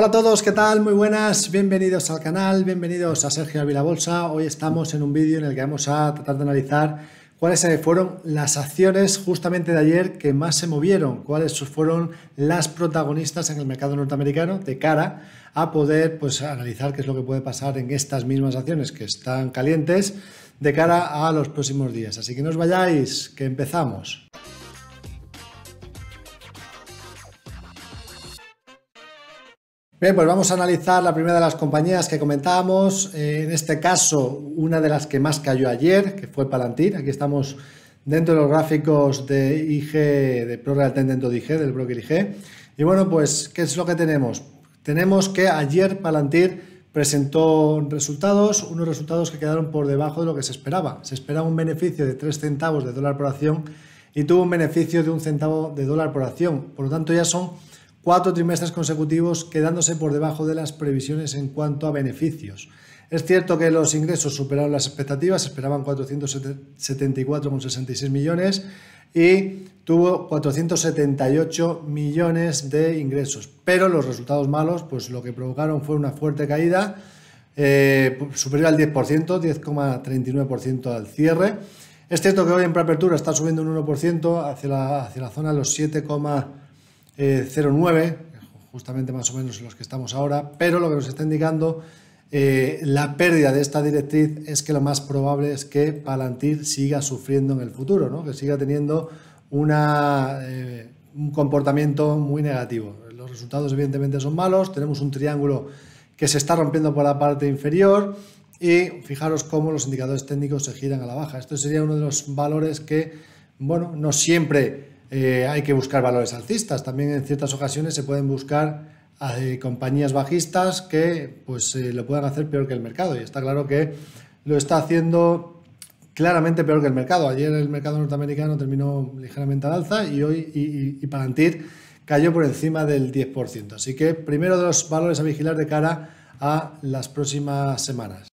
Hola a todos, ¿qué tal? Muy buenas, bienvenidos al canal, bienvenidos a Sergio Avila Bolsa. Hoy estamos en un vídeo en el que vamos a tratar de analizar cuáles fueron las acciones justamente de ayer que más se movieron, cuáles fueron las protagonistas en el mercado norteamericano de cara a poder pues, analizar qué es lo que puede pasar en estas mismas acciones que están calientes de cara a los próximos días. Así que no os vayáis, que empezamos. Bien, pues vamos a analizar la primera de las compañías que comentábamos. Eh, en este caso, una de las que más cayó ayer, que fue Palantir. Aquí estamos dentro de los gráficos de IG, de ProRealTend dentro de IG, del broker IG. Y bueno, pues, ¿qué es lo que tenemos? Tenemos que ayer Palantir presentó resultados, unos resultados que quedaron por debajo de lo que se esperaba. Se esperaba un beneficio de 3 centavos de dólar por acción y tuvo un beneficio de un centavo de dólar por acción. Por lo tanto, ya son cuatro trimestres consecutivos quedándose por debajo de las previsiones en cuanto a beneficios. Es cierto que los ingresos superaron las expectativas, esperaban 474,66 millones y tuvo 478 millones de ingresos, pero los resultados malos pues lo que provocaron fue una fuerte caída eh, superior al 10%, 10,39% al cierre. Es cierto que hoy en preapertura está subiendo un 1% hacia la, zona de los 7, 0,9, eh, justamente más o menos los que estamos ahora, pero lo que nos está indicando eh, la pérdida de esta directriz es que lo más probable es que Palantir siga sufriendo en el futuro, que siga teniendo eh, un comportamiento muy negativo. Los resultados evidentemente son malos, tenemos un triángulo que se está rompiendo por la parte inferior y fijaros cómo los indicadores técnicos se giran a la baja. Esto sería uno de los valores que, bueno, no siempre eh, hay que buscar valores alcistas. También en ciertas ocasiones se pueden buscar eh, compañías bajistas que pues eh, lo puedan hacer peor que el mercado. Y está claro que lo está haciendo claramente peor que el mercado. Ayer el mercado norteamericano terminó ligeramente al alza y hoy y, y, cayó por encima del 10%. Así que primero de los valores a vigilar de cara a las próximas semanas.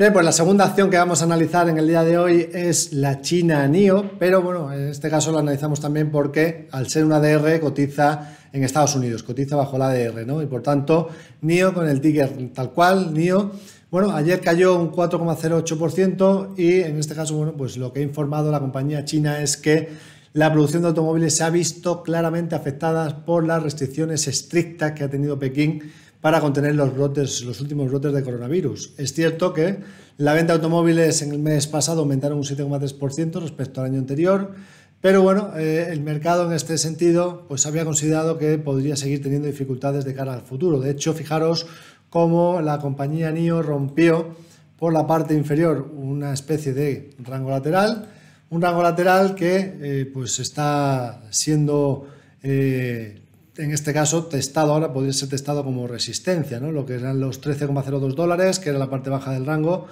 Bien, pues la segunda acción que vamos a analizar en el día de hoy es la China NIO, pero bueno, en este caso la analizamos también porque al ser una ADR cotiza en Estados Unidos, cotiza bajo la ADR, ¿no? Y por tanto, NIO con el ticker tal cual, NIO, bueno, ayer cayó un 4,08% y en este caso, bueno, pues lo que ha informado la compañía china es que la producción de automóviles se ha visto claramente afectada por las restricciones estrictas que ha tenido Pekín para contener los brotes, los últimos brotes de coronavirus. Es cierto que la venta de automóviles en el mes pasado aumentaron un 7,3% respecto al año anterior, pero bueno, eh, el mercado en este sentido pues había considerado que podría seguir teniendo dificultades de cara al futuro. De hecho, fijaros cómo la compañía NIO rompió por la parte inferior una especie de rango lateral, un rango lateral que eh, pues está siendo eh, en este caso, testado ahora, podría ser testado como resistencia, ¿no? Lo que eran los 13,02 dólares, que era la parte baja del rango,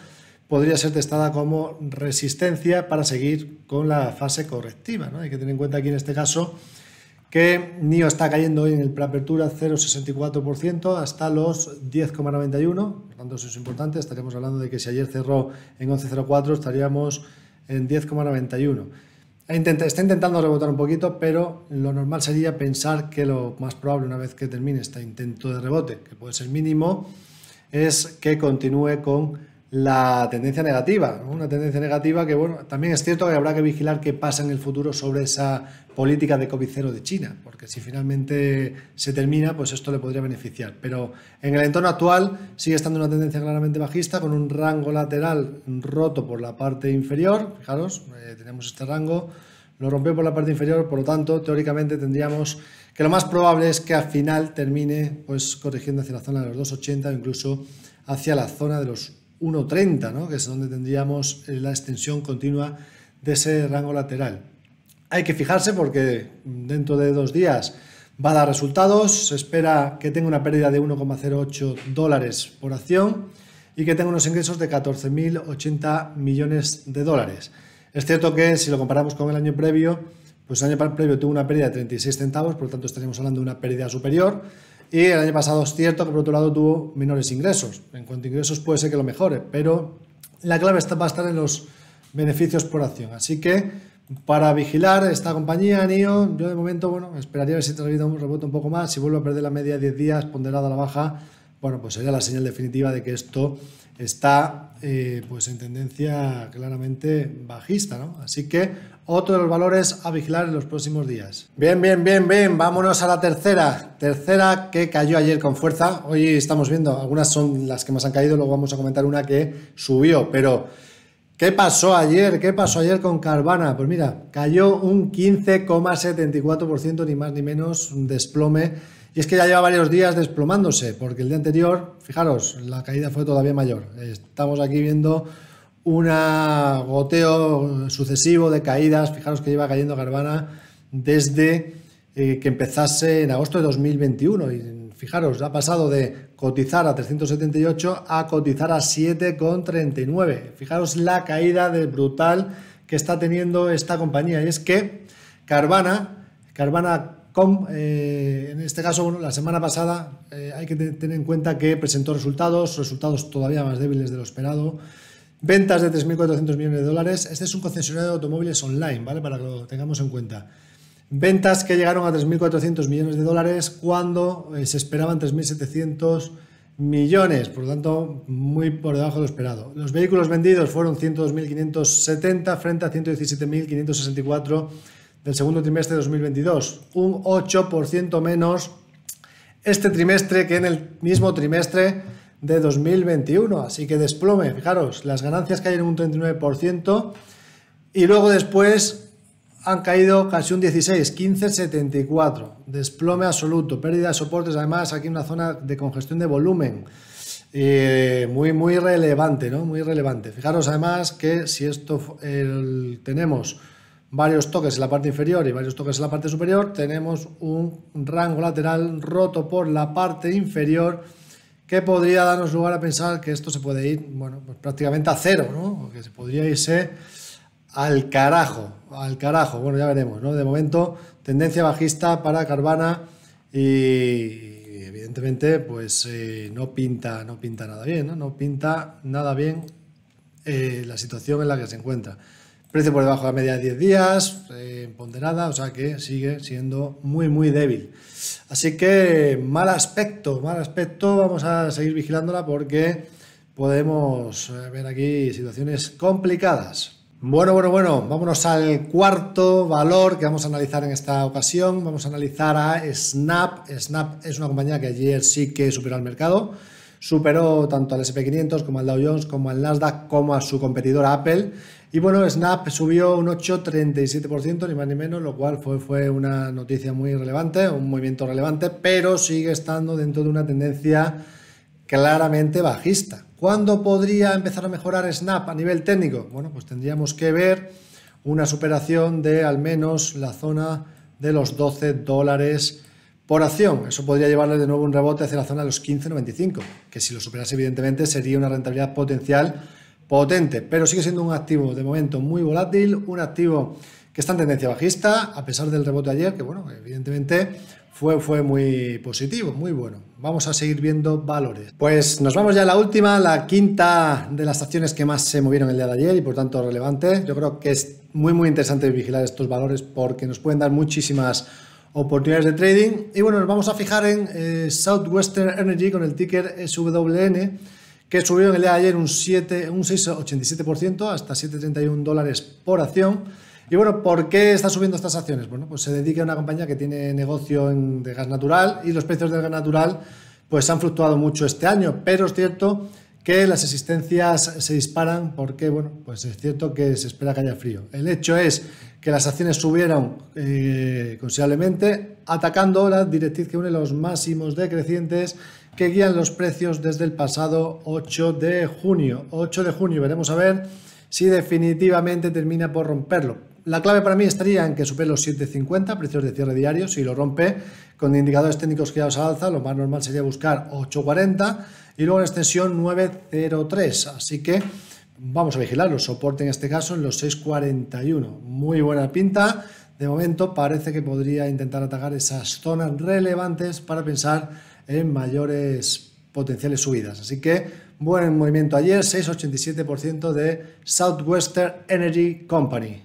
podría ser testada como resistencia para seguir con la fase correctiva, Hay que tener en cuenta aquí en este caso que NIO está cayendo hoy en el preapertura 0,64% hasta los 10,91, por tanto eso es importante, estaríamos hablando de que si ayer cerró en 11,04 estaríamos en 10,91 está intentando rebotar un poquito, pero lo normal sería pensar que lo más probable una vez que termine este intento de rebote, que puede ser mínimo, es que continúe con la tendencia negativa, una tendencia negativa que, bueno, también es cierto que habrá que vigilar qué pasa en el futuro sobre esa política de COVID de China, porque si finalmente se termina, pues esto le podría beneficiar. Pero en el entorno actual sigue estando una tendencia claramente bajista, con un rango lateral roto por la parte inferior, fijaros, eh, tenemos este rango, lo rompe por la parte inferior, por lo tanto, teóricamente tendríamos que lo más probable es que al final termine pues corrigiendo hacia la zona de los 2,80 o incluso hacia la zona de los 1,30, ¿no? que es donde tendríamos eh, la extensión continua de ese rango lateral. Hay que fijarse porque dentro de dos días va a dar resultados, se espera que tenga una pérdida de 1,08 dólares por acción y que tenga unos ingresos de 14.080 millones de dólares. Es cierto que si lo comparamos con el año previo, pues el año previo tuvo una pérdida de 36 centavos, por lo tanto estaríamos hablando de una pérdida superior, y el año pasado es cierto que por otro lado tuvo menores ingresos. En cuanto a ingresos puede ser que lo mejore, pero la clave está, va a estar en los beneficios por acción. Así que para vigilar esta compañía, NIO, yo de momento bueno, esperaría a ver si te un rebote un poco más. Si vuelvo a perder la media de 10 días ponderada a la baja, bueno, pues sería la señal definitiva de que esto está eh, pues en tendencia claramente bajista, ¿no? Así que otro de los valores a vigilar en los próximos días. Bien, bien, bien, bien, vámonos a la tercera. Tercera que cayó ayer con fuerza. Hoy estamos viendo, algunas son las que más han caído, luego vamos a comentar una que subió, pero ¿qué pasó ayer? ¿Qué pasó ayer con Carvana? Pues mira, cayó un 15,74%, ni más ni menos, un desplome y es que ya lleva varios días desplomándose, porque el día anterior, fijaros, la caída fue todavía mayor. Estamos aquí viendo un goteo sucesivo de caídas. Fijaros que lleva cayendo Carvana desde eh, que empezase en agosto de 2021. Y fijaros, ha pasado de cotizar a 378 a cotizar a 7,39. Fijaros la caída de brutal que está teniendo esta compañía. Y es que Carvana, Carvana Com, eh, en este caso, bueno, la semana pasada eh, hay que tener en cuenta que presentó resultados, resultados todavía más débiles de lo esperado, ventas de 3.400 millones de dólares. Este es un concesionario de automóviles online, ¿vale? Para que lo tengamos en cuenta. Ventas que llegaron a 3.400 millones de dólares cuando eh, se esperaban 3.700 millones, por lo tanto, muy por debajo de lo esperado. Los vehículos vendidos fueron 102.570 frente a 117.564 el segundo trimestre de 2022, un 8% menos este trimestre que en el mismo trimestre de 2021. Así que desplome, fijaros, las ganancias caen un 39% y luego después han caído casi un 16, 15,74. Desplome absoluto, pérdida de soportes, además aquí una zona de congestión de volumen. Eh, muy, muy relevante, ¿no? Muy relevante. Fijaros además que si esto tenemos varios toques en la parte inferior y varios toques en la parte superior, tenemos un rango lateral roto por la parte inferior que podría darnos lugar a pensar que esto se puede ir, bueno, pues prácticamente a cero, que se podría irse al carajo, al carajo. Bueno, ya veremos, ¿no? De momento, tendencia bajista para Carvana y evidentemente, pues eh, no pinta, no pinta nada bien, ¿no? No pinta nada bien eh, la situación en la que se encuentra. Precio por debajo de la media de 10 días, eh, ponderada, o sea que sigue siendo muy, muy débil. Así que mal aspecto, mal aspecto, vamos a seguir vigilándola porque podemos eh, ver aquí situaciones complicadas. Bueno, bueno, bueno, vámonos al cuarto valor que vamos a analizar en esta ocasión. Vamos a analizar a Snap. Snap es una compañía que ayer sí que superó el mercado superó tanto al SP500 como al Dow Jones, como al Nasdaq, como a su competidor Apple. Y bueno, Snap subió un 8,37%, ni más ni menos, lo cual fue, fue una noticia muy relevante, un movimiento relevante, pero sigue estando dentro de una tendencia claramente bajista. ¿Cuándo podría empezar a mejorar Snap a nivel técnico? Bueno, pues tendríamos que ver una superación de al menos la zona de los 12 dólares por acción. Eso podría llevarle de nuevo un rebote hacia la zona de los 15,95, que si lo superase evidentemente sería una rentabilidad potencial potente, pero sigue siendo un activo de momento muy volátil, un activo que está en tendencia bajista, a pesar del rebote de ayer, que bueno, evidentemente fue, fue muy positivo, muy bueno. Vamos a seguir viendo valores. Pues nos vamos ya a la última, la quinta de las acciones que más se movieron el día de ayer y por tanto relevante. Yo creo que es muy, muy interesante vigilar estos valores porque nos pueden dar muchísimas oportunidades de trading. Y bueno, nos vamos a fijar en eh, Southwestern Energy con el ticker SWN, que subió en el día de ayer un, 7, un 6,87% hasta 7,31 dólares por acción. Y bueno, ¿por qué está subiendo estas acciones? Bueno, pues se dedica a una compañía que tiene negocio en, de gas natural y los precios del gas natural pues han fluctuado mucho este año, pero es cierto que las existencias se disparan porque, bueno, pues es cierto que se espera que haya frío. El hecho es que las acciones subieron eh, considerablemente, atacando la directriz que une los máximos decrecientes que guían los precios desde el pasado 8 de junio. 8 de junio, veremos a ver si definitivamente termina por romperlo. La clave para mí estaría en que supere los 7,50 precios de cierre diario. Si lo rompe con indicadores técnicos ya os alza, lo más normal sería buscar 8,40 y luego en extensión 9,03. Así que vamos a vigilar los soporte en este caso en los 6,41. Muy buena pinta. De momento parece que podría intentar atacar esas zonas relevantes para pensar en mayores potenciales subidas. Así que buen movimiento ayer, 6,87% de Southwestern Energy Company.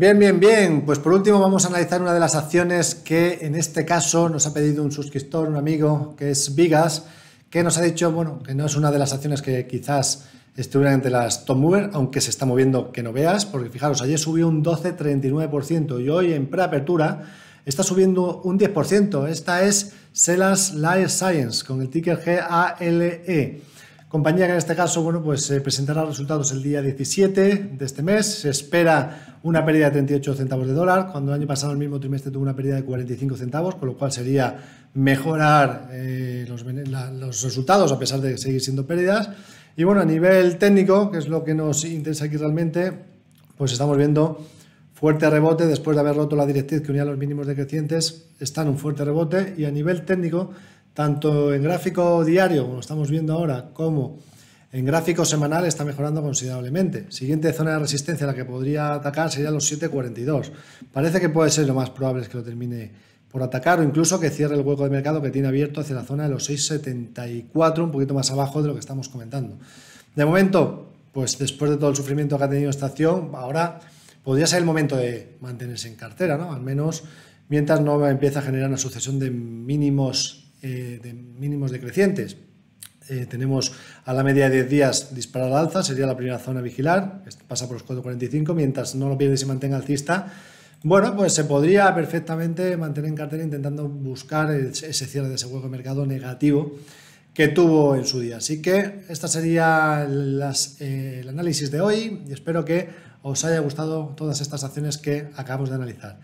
Bien, bien, bien. Pues por último vamos a analizar una de las acciones que en este caso nos ha pedido un suscriptor, un amigo, que es Vigas, que nos ha dicho, bueno, que no es una de las acciones que quizás estuviera entre las top mover, aunque se está moviendo que no veas, porque fijaros, ayer subió un 12,39% y hoy en preapertura está subiendo un 10%. Esta es Selas Life Science con el ticker GALE. Compañía que en este caso bueno, pues, eh, presentará resultados el día 17 de este mes. Se espera una pérdida de 38 centavos de dólar, cuando el año pasado el mismo trimestre tuvo una pérdida de 45 centavos, con lo cual sería mejorar eh, los, los resultados a pesar de seguir siendo pérdidas. Y bueno, a nivel técnico, que es lo que nos interesa aquí realmente, pues estamos viendo fuerte rebote después de haber roto la directriz que unía los mínimos decrecientes, está en un fuerte rebote y a nivel técnico tanto en gráfico diario, como lo estamos viendo ahora, como en gráfico semanal está mejorando considerablemente. Siguiente zona de resistencia a la que podría atacar sería los 7.42. Parece que puede ser lo más probable es que lo termine por atacar o incluso que cierre el hueco de mercado que tiene abierto hacia la zona de los 6.74, un poquito más abajo de lo que estamos comentando. De momento, pues después de todo el sufrimiento que ha tenido esta acción, ahora podría ser el momento de mantenerse en cartera, ¿no? Al menos mientras no empieza a generar una sucesión de mínimos eh, de mínimos decrecientes. Eh, tenemos a la media de 10 días disparar alza, sería la primera zona a vigilar, pasa por los 4.45, mientras no lo pierde y se mantenga alcista, bueno, pues se podría perfectamente mantener en cartera intentando buscar ese cierre de ese hueco de mercado negativo que tuvo en su día. Así que este sería eh, el análisis de hoy y espero que os haya gustado todas estas acciones que acabamos de analizar.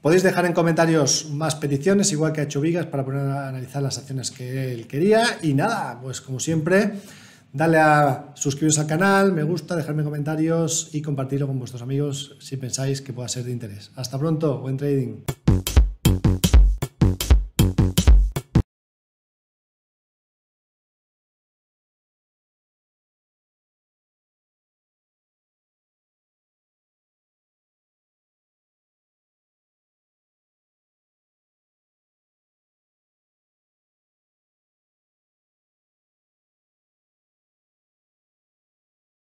Podéis dejar en comentarios más peticiones, igual que ha hecho Vigas, para poner a analizar las acciones que él quería. Y nada, pues como siempre, dale a suscribiros al canal, me gusta, dejarme comentarios y compartirlo con vuestros amigos si pensáis que pueda ser de interés. Hasta pronto, buen trading.